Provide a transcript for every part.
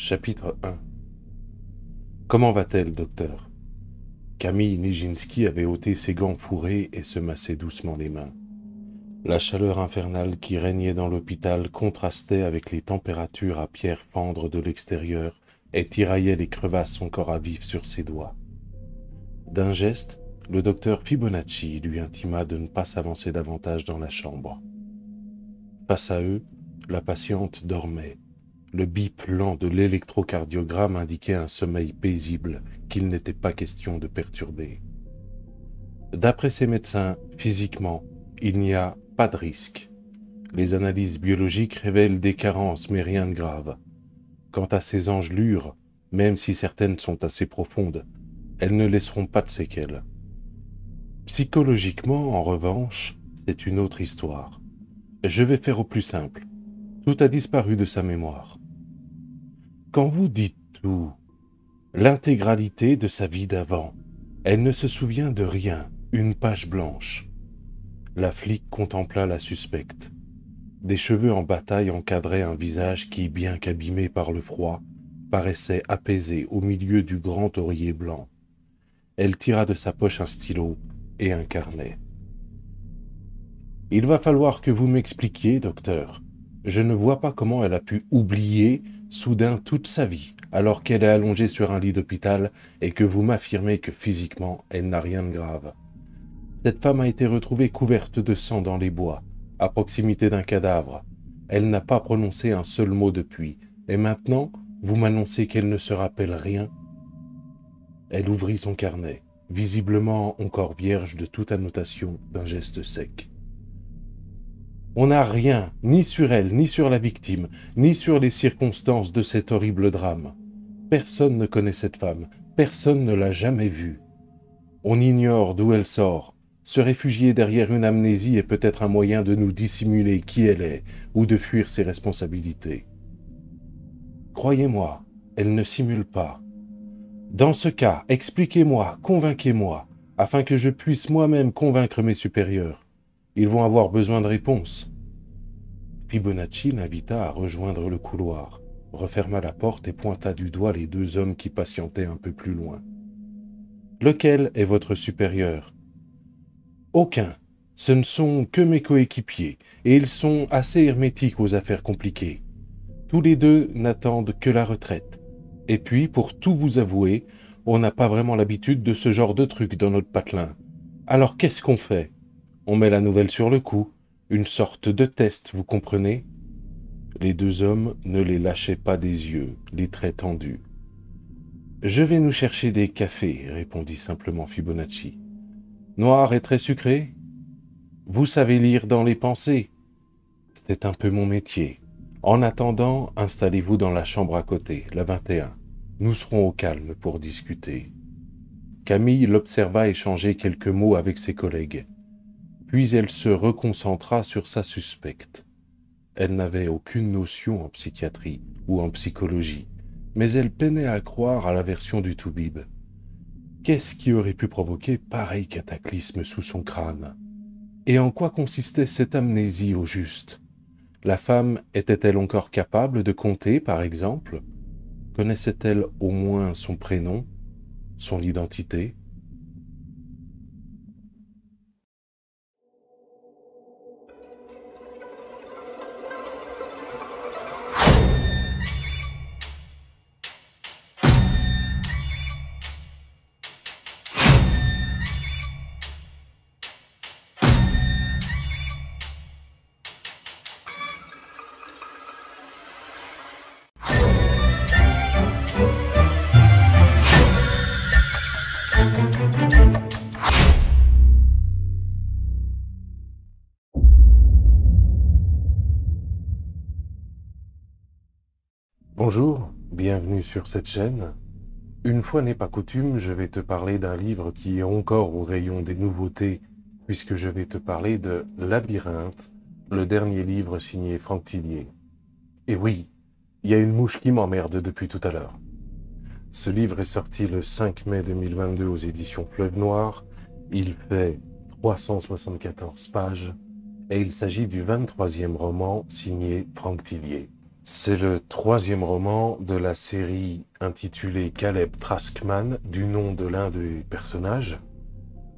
Chapitre 1 Comment va-t-elle, docteur Camille Nijinsky avait ôté ses gants fourrés et se massait doucement les mains. La chaleur infernale qui régnait dans l'hôpital contrastait avec les températures à pierre fendre de l'extérieur et tiraillait les crevasses encore à vif sur ses doigts. D'un geste, le docteur Fibonacci lui intima de ne pas s'avancer davantage dans la chambre. Face à eux, la patiente dormait, le bip de l'électrocardiogramme indiquait un sommeil paisible qu'il n'était pas question de perturber. D'après ces médecins, physiquement, il n'y a pas de risque. Les analyses biologiques révèlent des carences, mais rien de grave. Quant à ces angelures, même si certaines sont assez profondes, elles ne laisseront pas de séquelles. Psychologiquement, en revanche, c'est une autre histoire. Je vais faire au plus simple. Tout a disparu de sa mémoire. Quand vous dites tout, l'intégralité de sa vie d'avant, elle ne se souvient de rien, une page blanche. La flic contempla la suspecte. Des cheveux en bataille encadraient un visage qui, bien qu'abîmé par le froid, paraissait apaisé au milieu du grand oreiller blanc. Elle tira de sa poche un stylo et un carnet. Il va falloir que vous m'expliquiez, docteur, je ne vois pas comment elle a pu oublier soudain toute sa vie, alors qu'elle est allongée sur un lit d'hôpital et que vous m'affirmez que physiquement elle n'a rien de grave. Cette femme a été retrouvée couverte de sang dans les bois, à proximité d'un cadavre. Elle n'a pas prononcé un seul mot depuis, et maintenant vous m'annoncez qu'elle ne se rappelle rien. Elle ouvrit son carnet, visiblement encore vierge de toute annotation d'un geste sec. On n'a rien, ni sur elle, ni sur la victime, ni sur les circonstances de cet horrible drame. Personne ne connaît cette femme, personne ne l'a jamais vue. On ignore d'où elle sort. Se réfugier derrière une amnésie est peut-être un moyen de nous dissimuler qui elle est ou de fuir ses responsabilités. Croyez-moi, elle ne simule pas. Dans ce cas, expliquez-moi, convainquez-moi, afin que je puisse moi-même convaincre mes supérieurs. Ils vont avoir besoin de réponses. Fibonacci l'invita à rejoindre le couloir, referma la porte et pointa du doigt les deux hommes qui patientaient un peu plus loin. Lequel est votre supérieur Aucun. Ce ne sont que mes coéquipiers, et ils sont assez hermétiques aux affaires compliquées. Tous les deux n'attendent que la retraite. Et puis, pour tout vous avouer, on n'a pas vraiment l'habitude de ce genre de trucs dans notre patelin. Alors qu'est-ce qu'on fait on met la nouvelle sur le coup, une sorte de test, vous comprenez Les deux hommes ne les lâchaient pas des yeux, les traits tendus. Je vais nous chercher des cafés, répondit simplement Fibonacci. Noir et très sucré Vous savez lire dans les pensées. C'est un peu mon métier. En attendant, installez-vous dans la chambre à côté, la 21. Nous serons au calme pour discuter. Camille l'observa échanger quelques mots avec ses collègues puis elle se reconcentra sur sa suspecte. Elle n'avait aucune notion en psychiatrie ou en psychologie, mais elle peinait à croire à la version du Toubib. Qu'est-ce qui aurait pu provoquer pareil cataclysme sous son crâne Et en quoi consistait cette amnésie au juste La femme était-elle encore capable de compter, par exemple Connaissait-elle au moins son prénom, son identité Bonjour, bienvenue sur cette chaîne. Une fois n'est pas coutume, je vais te parler d'un livre qui est encore au rayon des nouveautés, puisque je vais te parler de Labyrinthe, le dernier livre signé Franck Tillier. Et oui, il y a une mouche qui m'emmerde depuis tout à l'heure. Ce livre est sorti le 5 mai 2022 aux éditions Fleuve Noir. Il fait 374 pages et il s'agit du 23e roman signé Franck Tillier. C'est le troisième roman de la série intitulée Caleb Traskman, du nom de l'un des personnages.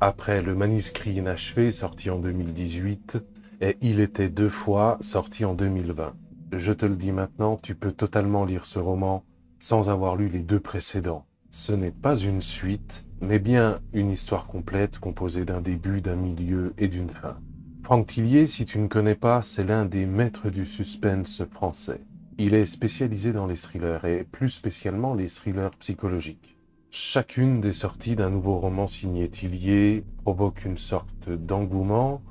Après le manuscrit inachevé sorti en 2018 et Il était deux fois sorti en 2020. Je te le dis maintenant, tu peux totalement lire ce roman sans avoir lu les deux précédents. Ce n'est pas une suite, mais bien une histoire complète composée d'un début, d'un milieu et d'une fin. Franck Tillier, si tu ne connais pas, c'est l'un des maîtres du suspense français. Il est spécialisé dans les thrillers, et plus spécialement les thrillers psychologiques. Chacune des sorties d'un nouveau roman signé Tillier provoque une sorte d'engouement,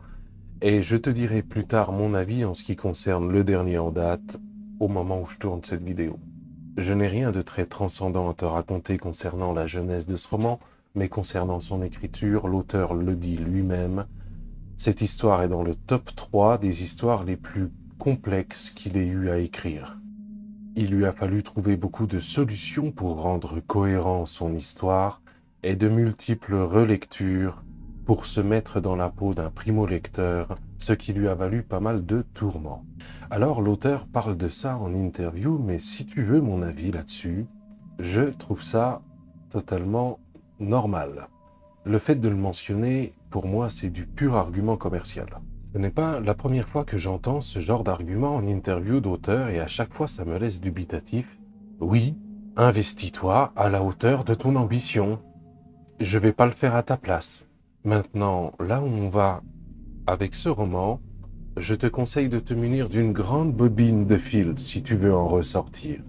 et je te dirai plus tard mon avis en ce qui concerne le dernier en date, au moment où je tourne cette vidéo. Je n'ai rien de très transcendant à te raconter concernant la jeunesse de ce roman, mais concernant son écriture, l'auteur le dit lui-même, cette histoire est dans le top 3 des histoires les plus complexe qu'il ait eu à écrire. Il lui a fallu trouver beaucoup de solutions pour rendre cohérent son histoire et de multiples relectures pour se mettre dans la peau d'un primo-lecteur, ce qui lui a valu pas mal de tourments. Alors l'auteur parle de ça en interview, mais si tu veux mon avis là-dessus, je trouve ça totalement normal. Le fait de le mentionner, pour moi, c'est du pur argument commercial. Ce n'est pas la première fois que j'entends ce genre d'argument en interview d'auteur et à chaque fois ça me laisse dubitatif. Oui, investis-toi à la hauteur de ton ambition. Je vais pas le faire à ta place. Maintenant, là où on va avec ce roman, je te conseille de te munir d'une grande bobine de fil si tu veux en ressortir.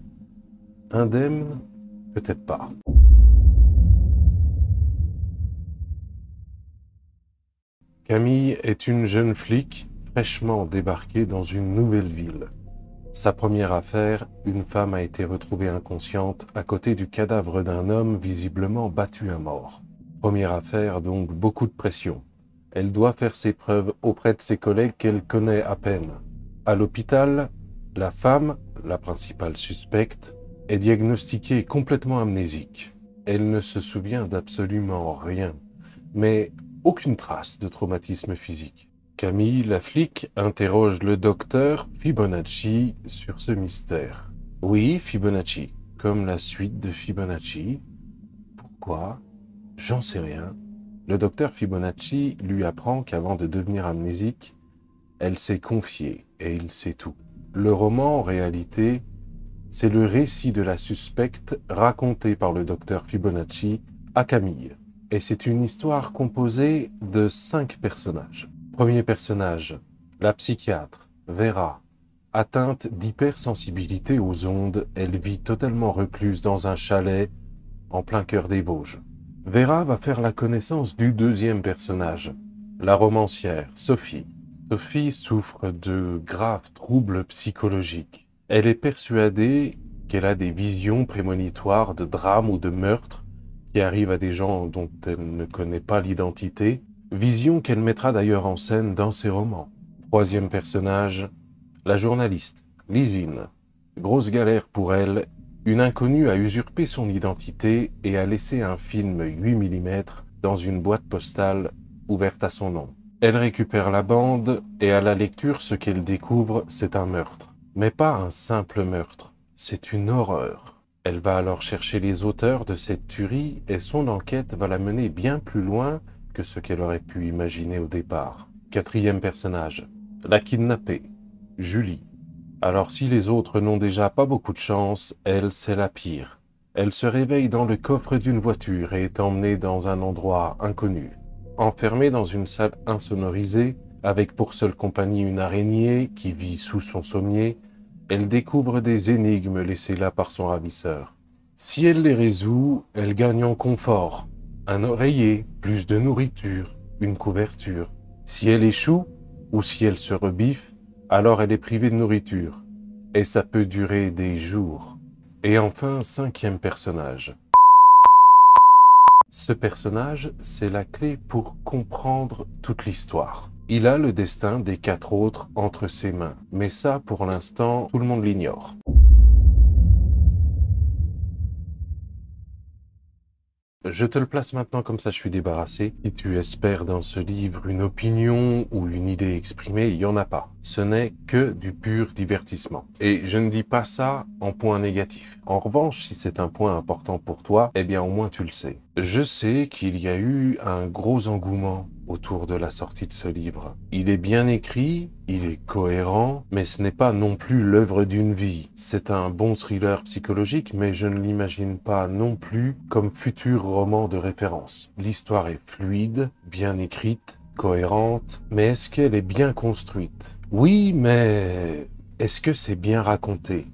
Indemne, peut-être pas. Camille est une jeune flic fraîchement débarquée dans une nouvelle ville. Sa première affaire, une femme a été retrouvée inconsciente à côté du cadavre d'un homme visiblement battu à mort. Première affaire, donc beaucoup de pression. Elle doit faire ses preuves auprès de ses collègues qu'elle connaît à peine. À l'hôpital, la femme, la principale suspecte, est diagnostiquée complètement amnésique. Elle ne se souvient d'absolument rien, mais aucune trace de traumatisme physique. Camille, la flic, interroge le docteur Fibonacci sur ce mystère. Oui, Fibonacci, comme la suite de Fibonacci. Pourquoi J'en sais rien. Le docteur Fibonacci lui apprend qu'avant de devenir amnésique, elle s'est confiée et il sait tout. Le roman, en réalité, c'est le récit de la suspecte raconté par le docteur Fibonacci à Camille. Et c'est une histoire composée de cinq personnages. Premier personnage, la psychiatre, Vera. Atteinte d'hypersensibilité aux ondes, elle vit totalement recluse dans un chalet en plein cœur des Vosges. Vera va faire la connaissance du deuxième personnage, la romancière, Sophie. Sophie souffre de graves troubles psychologiques. Elle est persuadée qu'elle a des visions prémonitoires de drames ou de meurtres qui arrive à des gens dont elle ne connaît pas l'identité, vision qu'elle mettra d'ailleurs en scène dans ses romans. Troisième personnage, la journaliste, Lisine. Grosse galère pour elle, une inconnue a usurpé son identité et a laissé un film 8 mm dans une boîte postale ouverte à son nom. Elle récupère la bande et à la lecture, ce qu'elle découvre, c'est un meurtre. Mais pas un simple meurtre, c'est une horreur. Elle va alors chercher les auteurs de cette tuerie et son enquête va la mener bien plus loin que ce qu'elle aurait pu imaginer au départ. Quatrième personnage, la kidnappée, Julie. Alors si les autres n'ont déjà pas beaucoup de chance, elle c'est la pire. Elle se réveille dans le coffre d'une voiture et est emmenée dans un endroit inconnu. Enfermée dans une salle insonorisée, avec pour seule compagnie une araignée qui vit sous son sommier, elle découvre des énigmes laissées là par son ravisseur. Si elle les résout, elle gagne en confort, un oreiller, plus de nourriture, une couverture. Si elle échoue, ou si elle se rebiffe, alors elle est privée de nourriture. Et ça peut durer des jours. Et enfin, cinquième personnage. Ce personnage, c'est la clé pour comprendre toute l'histoire. Il a le destin des quatre autres entre ses mains, mais ça, pour l'instant, tout le monde l'ignore. Je te le place maintenant comme ça je suis débarrassé. Si tu espères dans ce livre une opinion ou une idée exprimée, il n'y en a pas. Ce n'est que du pur divertissement. Et je ne dis pas ça en point négatif. En revanche, si c'est un point important pour toi, eh bien au moins tu le sais. Je sais qu'il y a eu un gros engouement autour de la sortie de ce livre. Il est bien écrit, il est cohérent, mais ce n'est pas non plus l'œuvre d'une vie. C'est un bon thriller psychologique, mais je ne l'imagine pas non plus comme futur roman de référence. L'histoire est fluide, bien écrite, cohérente, mais est-ce qu'elle est bien construite Oui, mais est-ce que c'est bien raconté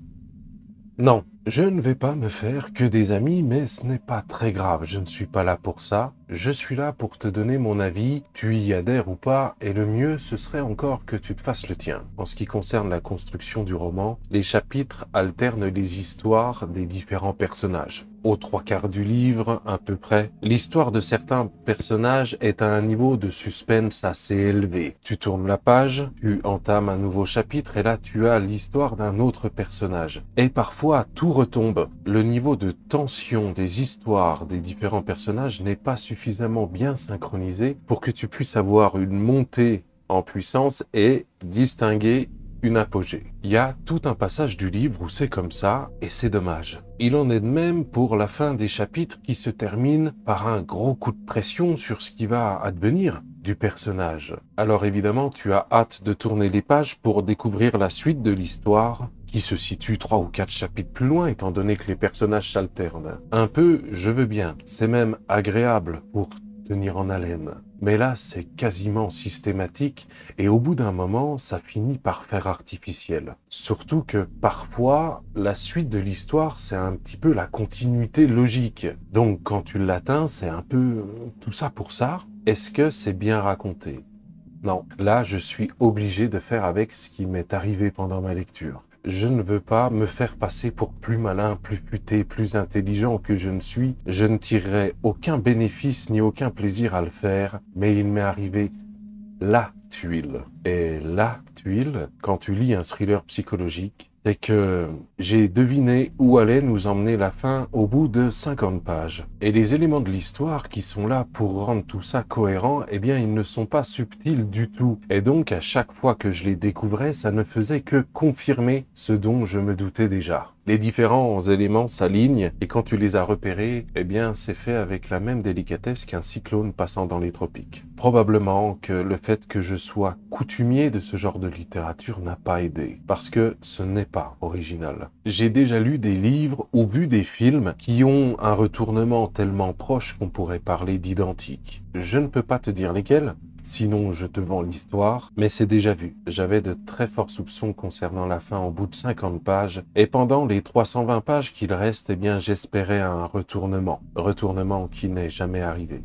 Non, je ne vais pas me faire que des amis, mais ce n'est pas très grave, je ne suis pas là pour ça. Je suis là pour te donner mon avis, tu y adhères ou pas, et le mieux ce serait encore que tu te fasses le tien. En ce qui concerne la construction du roman, les chapitres alternent les histoires des différents personnages aux trois quarts du livre à peu près. L'histoire de certains personnages est à un niveau de suspense assez élevé. Tu tournes la page, tu entames un nouveau chapitre et là tu as l'histoire d'un autre personnage. Et parfois tout retombe. Le niveau de tension des histoires des différents personnages n'est pas suffisamment bien synchronisé pour que tu puisses avoir une montée en puissance et distinguer apogée. Il y a tout un passage du livre où c'est comme ça, et c'est dommage. Il en est de même pour la fin des chapitres qui se terminent par un gros coup de pression sur ce qui va advenir du personnage. Alors évidemment, tu as hâte de tourner les pages pour découvrir la suite de l'histoire qui se situe trois ou quatre chapitres plus loin étant donné que les personnages s'alternent. Un peu, je veux bien, c'est même agréable pour tenir en haleine. Mais là, c'est quasiment systématique et au bout d'un moment, ça finit par faire artificiel. Surtout que parfois, la suite de l'histoire, c'est un petit peu la continuité logique. Donc quand tu l'atteins, c'est un peu tout ça pour ça. Est-ce que c'est bien raconté non, là je suis obligé de faire avec ce qui m'est arrivé pendant ma lecture je ne veux pas me faire passer pour plus malin, plus puté, plus intelligent que je ne suis. Je ne tirerai aucun bénéfice ni aucun plaisir à le faire, mais il m'est arrivé la tuile. Et la tuile, quand tu lis un thriller psychologique, c'est que j'ai deviné où allait nous emmener la fin au bout de 50 pages. Et les éléments de l'histoire qui sont là pour rendre tout ça cohérent, eh bien ils ne sont pas subtils du tout. Et donc à chaque fois que je les découvrais, ça ne faisait que confirmer ce dont je me doutais déjà. Les différents éléments s'alignent et quand tu les as repérés, eh bien, c'est fait avec la même délicatesse qu'un cyclone passant dans les tropiques. Probablement que le fait que je sois coutumier de ce genre de littérature n'a pas aidé, parce que ce n'est pas original. J'ai déjà lu des livres ou vu des films qui ont un retournement tellement proche qu'on pourrait parler d'identique. Je ne peux pas te dire lesquels, Sinon, je te vends l'histoire, mais c'est déjà vu. J'avais de très forts soupçons concernant la fin au bout de 50 pages, et pendant les 320 pages qu'il reste, eh bien, j'espérais un retournement. Retournement qui n'est jamais arrivé.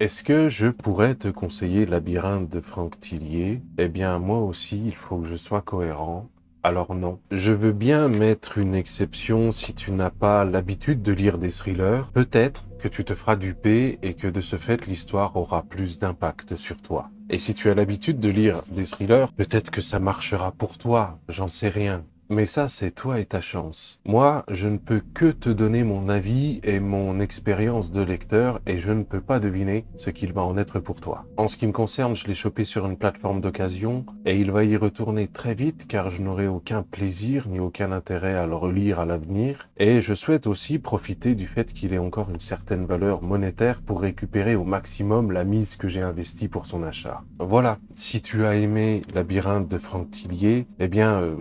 Est-ce que je pourrais te conseiller Labyrinthe de Franck Tillier Eh bien, moi aussi, il faut que je sois cohérent. Alors non. Je veux bien mettre une exception si tu n'as pas l'habitude de lire des thrillers. Peut-être que tu te feras duper et que de ce fait l'histoire aura plus d'impact sur toi. Et si tu as l'habitude de lire des thrillers, peut-être que ça marchera pour toi, j'en sais rien. Mais ça, c'est toi et ta chance. Moi, je ne peux que te donner mon avis et mon expérience de lecteur et je ne peux pas deviner ce qu'il va en être pour toi. En ce qui me concerne, je l'ai chopé sur une plateforme d'occasion et il va y retourner très vite car je n'aurai aucun plaisir ni aucun intérêt à le relire à l'avenir et je souhaite aussi profiter du fait qu'il ait encore une certaine valeur monétaire pour récupérer au maximum la mise que j'ai investie pour son achat. Voilà, si tu as aimé Labyrinthe de Franck Tillier, eh bien... Euh,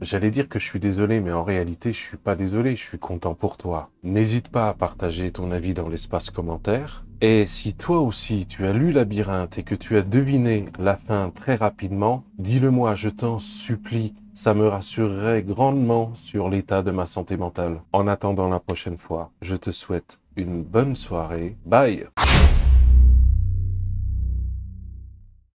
J'allais dire que je suis désolé, mais en réalité, je suis pas désolé, je suis content pour toi. N'hésite pas à partager ton avis dans l'espace commentaire. Et si toi aussi tu as lu Labyrinthe et que tu as deviné la fin très rapidement, dis-le moi, je t'en supplie, ça me rassurerait grandement sur l'état de ma santé mentale. En attendant la prochaine fois, je te souhaite une bonne soirée. Bye